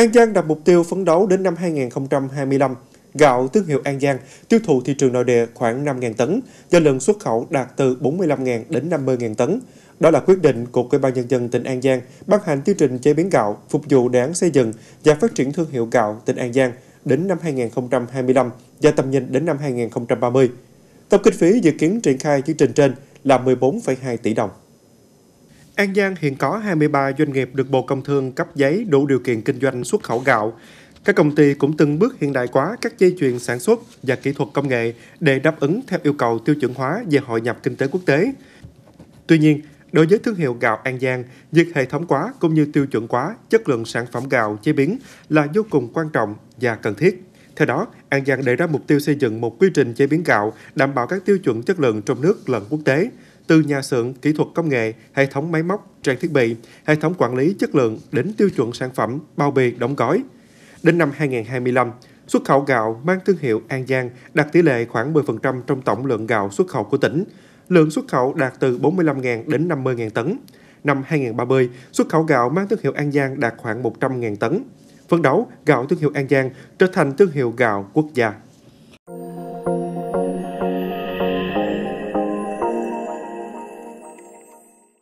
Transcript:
An Giang đặt mục tiêu phấn đấu đến năm 2025, gạo thương hiệu An Giang tiêu thụ thị trường nội địa khoảng 5.000 tấn do lượng xuất khẩu đạt từ 45.000 đến 50.000 tấn. Đó là quyết định của Ủy ban Nhân dân tỉnh An Giang ban hành chương trình chế biến gạo, phục vụ đề án xây dựng và phát triển thương hiệu gạo tỉnh An Giang đến năm 2025 và tầm nhìn đến năm 2030. Tổng kinh phí dự kiến triển khai chương trình trên là 14,2 tỷ đồng. An Giang hiện có 23 doanh nghiệp được Bộ Công Thương cấp giấy đủ điều kiện kinh doanh xuất khẩu gạo. Các công ty cũng từng bước hiện đại hóa các dây chuyền sản xuất và kỹ thuật công nghệ để đáp ứng theo yêu cầu tiêu chuẩn hóa về hội nhập kinh tế quốc tế. Tuy nhiên, đối với thương hiệu gạo An Giang, việc hệ thống hóa cũng như tiêu chuẩn hóa chất lượng sản phẩm gạo chế biến là vô cùng quan trọng và cần thiết. Theo đó, An Giang đề ra mục tiêu xây dựng một quy trình chế biến gạo đảm bảo các tiêu chuẩn chất lượng trong nước lẫn quốc tế – từ nhà xưởng, kỹ thuật công nghệ, hệ thống máy móc, trang thiết bị, hệ thống quản lý chất lượng đến tiêu chuẩn sản phẩm, bao bì, đóng gói. Đến năm 2025, xuất khẩu gạo mang thương hiệu An Giang đạt tỷ lệ khoảng 10% trong tổng lượng gạo xuất khẩu của tỉnh. Lượng xuất khẩu đạt từ 45.000 đến 50.000 tấn. Năm 2030, xuất khẩu gạo mang thương hiệu An Giang đạt khoảng 100.000 tấn. Phấn đấu, gạo thương hiệu An Giang trở thành thương hiệu gạo quốc gia.